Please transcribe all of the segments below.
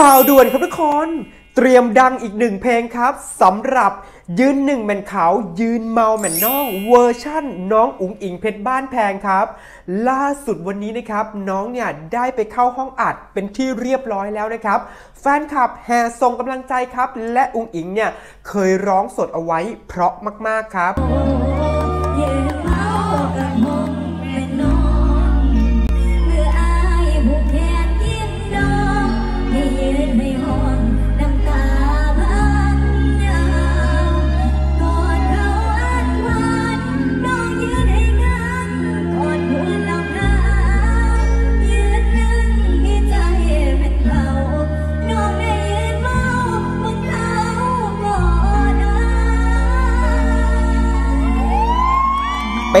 ข่าวด่วนครับทุกคนเตรียมดังอีกหนึ่งเพลงครับสำหรับยืนหนึ่งแมนขาวยืนเมาแมนน้องเวอร์ชั่น น้องอุ๋งอิงเพชรบ้านแพงครับ ล่าสุดวันนี้นะครับน้องเนี่ยได้ไปเข้าห้องอัดเป็นที่เรียบร้อยแล้วนะครับ แฟนคลับแห่ส่งกำลังใจครับ และอุ๋งอิงเนี่ยเคยร้องสดเอาไว้เพราะมาก ๆครับ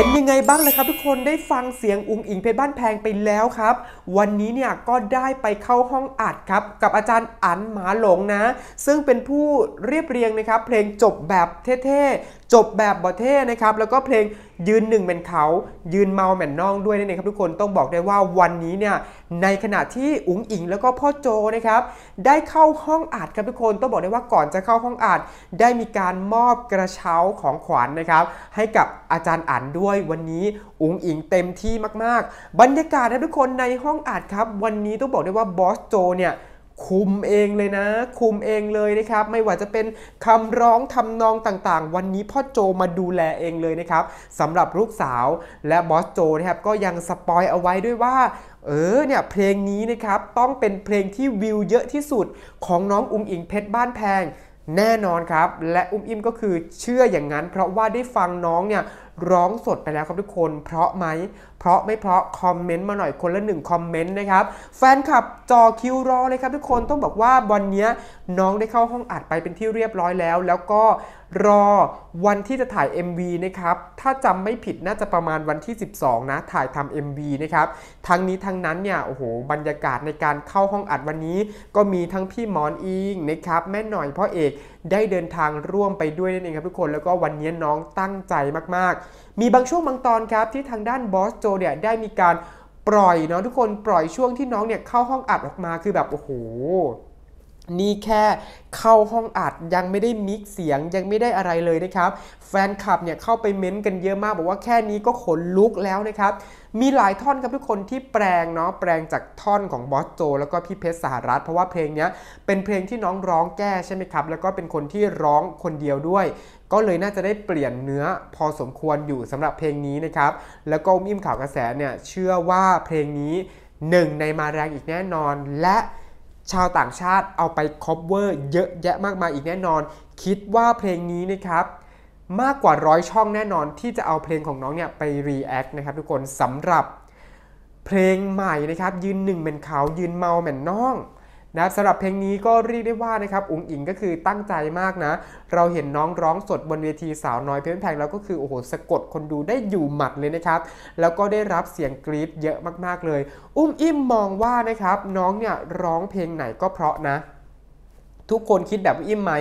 เป็นยังไงบ้างเลยครับทุกคนได้ฟังเสียงอุ้งอิงเพชรบ้านแพงไปแล้วครับ วันนี้เนี่ยก็ได้ไปเข้าห้องอัดครับกับอาจารย์อันหมาหลงนะ ซึ่งเป็นผู้เรียบเรียงนะครับเพลงจบแบบเท่ๆจบแบบบอเท่นะครับแล้วก็เพลงยืนหนึ่งหม็นเขา ยืนเมาแม่นน้องด้วยนี่เองครับทุกคนต้องบอกได้ว่าวันนี้เนี่ยในขณะที่อุ๋งอิงแล้วก็พ่อโจนะครับ ได้เข้าห้องอัดครับทุกคนต้องบอกได้ว่าก่อนจะเข้าห้องอัดได้มีการมอบกระเช้าของขวัญนนะครับ ให้กับอาจารย์อันด้วยวยวันนี้อุงอิงเต็มที่มากๆ บรรยากาศนะทุกคนในห้องอัดครับ วันนี้ต้องบอกได้ว่าบอสโจเนี่ยคุมเองเลยนะ คุมเองเลยนะครับ ไม่ว่าจะเป็นคำร้องทำนองต่างๆ วันนี้พ่อโจมาดูแลเองเลยนะครับสำหรับลูกสาวและบอสโจนะครับก็ยังสปอยเอาไว้ด้วยว่า เออเนี่ยเพลงนี้นะครับต้องเป็นเพลงที่วิวเยอะที่สุดของน้องอุ้งอิงเพชรบ้านแพงแน่นอนครับและอุ้มอิมก็คือเชื่ออย่างนั้น เพราะว่าได้ฟังน้องเนี่ยร้องสดไปแล้วครับทุกคน เพราะไหม เพราะไม่เพราะคอมเมนต์มาหน่อยคนละหนึ่งคอมเมนต์นะครับแฟนคลับจอคิวรอเลยครับทุกคนต้องบอกว่าวันนี้น้องได้เข้าห้องอัดไปเป็นที่เรียบร้อยแล้ว แล้วก็รอวันที่จะถ่าย MV นะครับถ้าจำไม่ผิดน่าจะประมาณวันที่ 12 นะถ่ายทำ MV นะครับทั้งนี้ทั้งนั้นเนี่ยโอ้โหบรรยากาศในการเข้าห้องอัดวันนี้ก็มีทั้งพี่หมอนอิงนะครับแม่หน่อยพ่อเอกได้เดินทางร่วมไปด้วยนั่นเองครับทุกคน แล้วก็วันนี้น้องตั้งใจมากๆ มีบางช่วงบางตอนครับ ที่ทางด้านบอสโจเนี่ยได้มีการปล่อยเนาะทุกคนปล่อยช่วงที่น้องเนี่ยเข้าห้องอัดออกมาคือแบบโอ้โหนี่แค่เข้าห้องอัดยังไม่ได้มิกเสียงยังไม่ได้อะไรเลยนะครับแฟนคลับเนี่ยเข้าไปเม้นต์กันเยอะมากบอกว่าแค่นี้ก็ขนลุกแล้วนะครับมีหลายท่อนครับทุกคนที่แปลงเนาะแปลงจากท่อนของบอสโจแล้วก็พี่เพชรสหรัฐเพราะว่าเพลงนี้เป็นเพลงที่น้องร้องแก้ใช่ไหมครับแล้วก็เป็นคนที่ร้องคนเดียวด้วย ก็เลยน่าจะได้เปลี่ยนเนื้อพอสมควรอยู่สำหรับเพลงนี้นะครับแล้วก็มิมข่าวกระแสเนี่ยเชื่อว่าเพลงนี้หนึ่งในมาแรงอีกแน่นอน และชาวต่างชาติเอาไปคอปเวอร์เยอะแยะมากมายอีกแน่นอน คิดว่าเพลงนี้นะครับ มากกว่าร้อยช่องแน่นอนที่จะเอาเพลงของน้องเนี่ยไปรีแอคนะครับทุกคนสำหรับเพลงใหม่นะครับ ยืนหนึ่งเหม็นขาวยืนเมาเหม็นน้องนะครับสำหรับเพลงนี้ก็เรียกได้ว่านะครับอุ๋งอิงก็คือตั้งใจมากนะ เราเห็นน้องร้องสดบนเวทีสาวน้อยเพชรแพงแล้วก็คือโอ้โหสะกดคนดูได้อยู่หมัดเลยนะครับ แล้วก็ได้รับเสียงกรี๊ดเยอะมากๆเลย อุ้มอิ่มมองว่านะครับ น้องเนี่ยร้องเพลงไหนก็เพราะนะทุกคนคิดแบบอิ่มไหม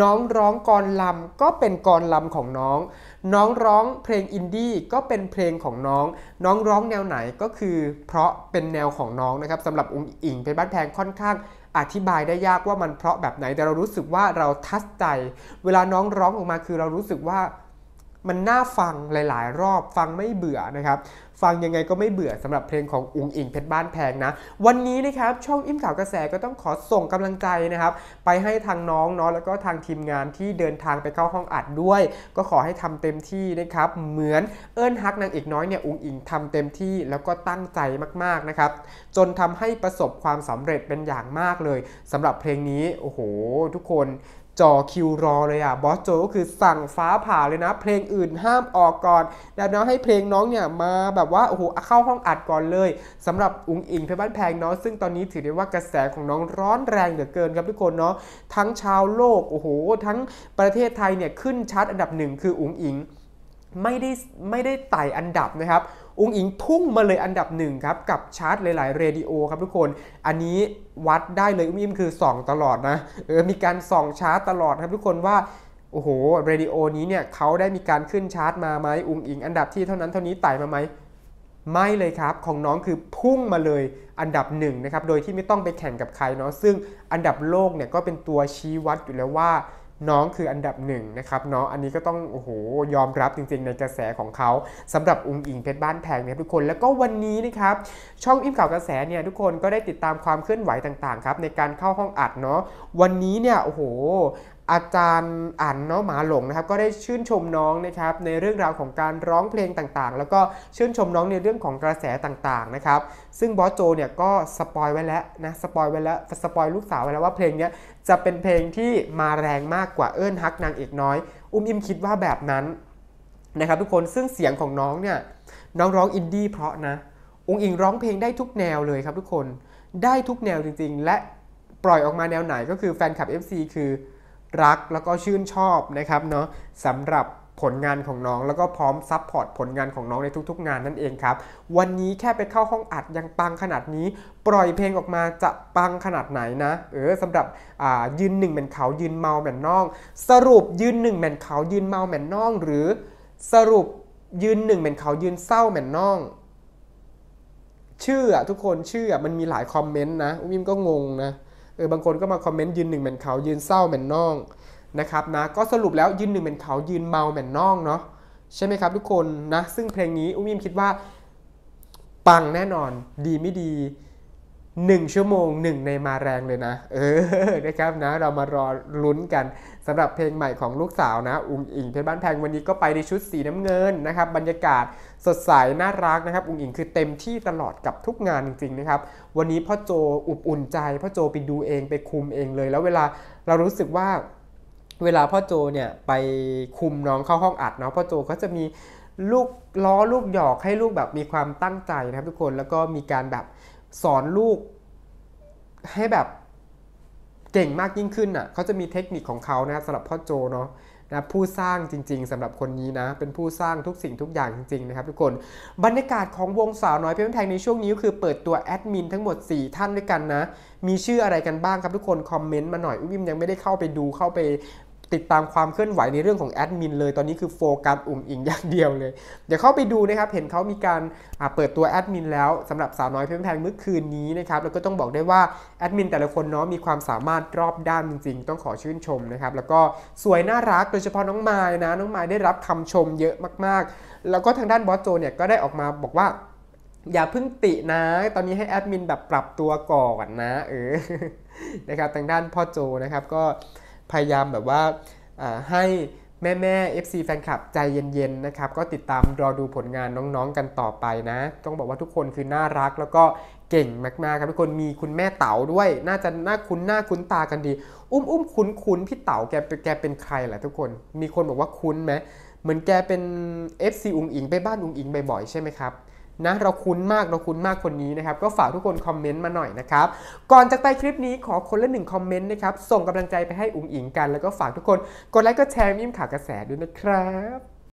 น้องร้องกรลำก็เป็นกรลำของน้อง น้องร้องเพลงอินดี้ก็เป็นเพลงของน้อง น้องร้องแนวไหนก็คือ เพราะเป็นแนวของน้องนะครับสำหรับองค์อิงเป็นบ้านแพงค่อนข้างอธิบายได้ยากว่ามันเพราะแบบไหนแต่เรารู้สึกว่าเราทัดใจ เวลาน้องร้องออกมาคือเรารู้สึกว่ามันน่าฟังหลาย ๆ รอบฟังไม่เบื่อนะครับ ฟังยังไงก็ไม่เบื่อสำหรับเพลงของอุงอิงเพชรบ้านแพงนะวันนี้นะครับช่องอิ่มข่าวกระแสก็ต้องขอส่งกำลังใจนะครับ ไปให้ทางน้องเนาะแล้วก็ทางทีมงานที่เดินทางไปเข้าห้องอัดด้วย ก็ขอให้ทำเต็มที่นะครับเหมือนเอิญฮักนางเอกน้อยเนี่ยอุงอิงทำเต็มที่แล้วก็ตั้งใจมากๆนะครับจนทำให้ประสบความสำเร็จเป็นอย่างมากเลย สำหรับเพลงนี้โอ้โหทุกคนจอคิวรอเลยอ่ะบอสโจก็คือสั่งฟ้าผ่าเลยนะ เพลงอื่นห้ามออกก่อนล้วน้องให้เพลงน้องเนี่ยมาแบบว่าโอ้โหเข้าห้องอัดก่อนเลย สำหรับอุ้งอิงเพ่อบ้านแพงเนาะซึ่งตอนนี้ถือได้ว่ากระแสของน้องร้อนแรงเหลือเกินครับทุกคนเนาะทั้งชาวโลกโอ้โหทั้งประเทศไทยเนี่ยขึ้นชาร์ตอันดับหนึ่งคืออุ้งอิงไม่ได้ไม่ได้ไต่อันดับนะครับองอิงพุ่งมาเลยอันดับหนึ่งครับ กับชาร์ตหลาย ๆเรดิโอครับทุกคนอันนี้วัดได้เลยอุ้มอิงคือส่องตลอดนะเออมีการส่องชาร์ตตลอดครับทุกคนว่าโอ้โหเรดิโอนี้เนี่ยเขาได้มีการขึ้นชาร์ตมาไหมอุงอิง อันดับที่เท่านั้นเท่านี้ไต่มาไหมไม่เลยครับของน้องคือพุ่งมาเลยอันดับหนึ่งนะครับโดยที่ไม่ต้องไปแข่งกับใครเนาะซึ่งอันดับโลกเนี่ยก็เป็นตัวชี้วัดอยู่แล้วว่าน้องคืออันดับหนึ่งนะครับน้องอันนี้ก็ต้องโอ้โหยอมรับจริงๆในกระแสของเขาสำหรับอุ้งอิงเพชรบ้านแพงเนี่ยทุกคนแล้วก็วันนี้นะครับช่องอิ่มข่าวกระแสเนี่ยทุกคนก็ได้ติดตามความเคลื่อนไหวต่างๆครับในการเข้าห้องอัดเนาะวันนี้เนี่ยโอ้โหอาจารย์อั๋นเนาะหมาหลงนะครับก็ได้ชื่นชมน้องนะครับในเรื่องราวของการร้องเพลงต่างๆ แล้วก็ชื่นชมน้องในเรื่องของกระแสต่างๆนะครับซึ่งบอสโจเนี่ยก็สปอยไว้แล้วนะสปอยไว้แล้วสปอยลูกสาวไว้แล้วว่าเพลงนี้จะเป็นเพลงที่มาแรงมากกว่าเอิญฮักนางเอกน้อยอุ้มอิมคิดว่าแบบนั้นนะครับทุกคนซึ่งเสียงของน้องเนี่ยน้องร้องอินดี้เพราะนะองค์อิงร้องเพลงได้ทุกแนวเลยครับทุกคนได้ทุกแนวจริงๆ และปล่อยออกมาแนวไหนก็คือแฟนคลับ FC คือรักแล้วก็ชื่นชอบนะครับเนาะสำหรับผลงานของน้องแล้วก็พร้อมซัพพอร์ตผลงานของน้องในทุกๆ งานนั่นเองครับ วันนี้แค่ไปเข้าห้องอัดยังปังขนาดนี้ ปล่อยเพลงออกมาจะปังขนาดไหนนะเออสำหรับยืนหนึ่งแมนเขายืนเมาแมนน้องสรุปยืนหนึ่งแมนเขายืนเมาแมนน้องหรือสรุปยืนหนึ่งแมนเขายืนเศร้าแมนน้องชื่อทุกคนชื่อมันมีหลายคอมเมนต์นะวิมก็งงนะเออบางคนก็มาคอมเมนต์ ยืนหนึ่งเหม็นเขายืนเศร้าเหม็นน่องนะครับนะก็สรุปแล้ว ยืนหนึ่งเหม็นเขายืนเมาเหม็นน่องเนาะใช่ไหมครับทุกคนนะซึ่งเพลงนี้ อุ้มยิมคิดว่า ปังแน่นอนดีไม่ดีหนึ่งชั่วโมงหนึ่งในมาแรงเลยนะ เออนะครับนะเรามารอลุ้นกันสำหรับเพลงใหม่ของลูกสาวนะ อุงอิง เพชรบ้านแพงวันนี้ก็ไปในชุดสีน้ำเงินนะครับ บรรยากาศสดใส น่ารักนะครับ อุงอิงคือเต็มที่ตลอดกับทุกงานจริงๆนะครับ วันนี้พ่อโจอุบอุ่นใจ พ่อโจไปดูเองไปคุมเองเลย แล้วเวลาเรารู้สึกว่า เวลาพ่อโจเนี่ยไปคุมน้องเข้าห้องอัดเนาะพ่อโจก็จะมีลูกล้อลูกหยอกให้ลูกแบบมีความตั้งใจนะครับทุกคนแล้วก็มีการแบบสอนลูกให้แบบเก่งมากยิ่งขึ้นอ่ะเขาจะมีเทคนิคของเขานะครับสำหรับพ่อโจเนาะนะผู้สร้างจริงๆ สำหรับคนนี้นะ เป็นผู้สร้างทุกสิ่งทุกอย่างจริงๆนะครับทุกคนบรรยากาศของวงสาวน้อยเพียงแพงในช่วงนี้ก็คือเปิดตัวแอดมินทั้งหมด 4 ท่านด้วยกันนะ มีชื่ออะไรกันบ้างครับทุกคน คอมเมนต์มาหน่อย อุ้มยังไม่ได้เข้าไปดูเข้าไปติดตามความเคลื่อนไหวในเรื่องของแอดมินเลยตอนนี้คือโฟกัสอุ่มอิงอย่างเดียวเลย เดี๋ยวเข้าไปดูนะครับ เห็นเขามีการเปิดตัวแอดมินแล้วสำหรับสาวน้อยเพื่อนแพงเมื่อคืนนี้นะครับแล้วก็ต้องบอกได้ว่าแอดมินแต่ละคนเนาะมีความสามารถรอบด้านจริงๆ ต้องขอชื่นชมนะครับแล้วก็สวยน่ารักโดยเฉพาะน้องไม้นะน้องไม้ได้รับคำชมเยอะมากๆ แล้วก็ทางด้านบอสโจเนี่ยก็ได้ออกมาบอกว่า อย่าพึ่งตินะ ตอนนี้ให้แอดมินแบบปรับตัวก่อนนะเออนะครับทางด้านพ่อโจนะครับ ก็พยายามแบบว่าให้แม่แม่เอฟซีแฟนคลับใจเย็นๆ นะครับ ก็ติดตามรอดูผลงานน้องๆ กันต่อไปนะ ต้องบอกว่าทุกคนคือน่ารักแล้วก็เก่งมากๆครับ ทุกคนมีคุณแม่เต๋าด้วย น่าจะน่าคุ้นหน้าคุ้นตากันดี อุ้มอุ้มคุ้นคุ้นพี่เต๋าแกแกเป็นใครแหละทุกคน มีคนบอกว่าคุ้นไหมเหมือนแกเป็น FC อุงอิงไปบ้านอุงอิงบ่อยๆใช่ไหมครับนะเราคุ้นมากเราคุ้นมากคนนี้นะครับ ก็ฝากทุกคนคอมเมนต์มาหน่อยนะครับก่อนจากไปคลิปนี้ขอคนละหนึ่งคอมเมนต์นะครับส่งกำลังใจไปให้อุ๋งอิงกันแล้วก็ฝากทุกคนกดไลค์ก็แชร์มิมข่าวกระแสด้วยนะครับ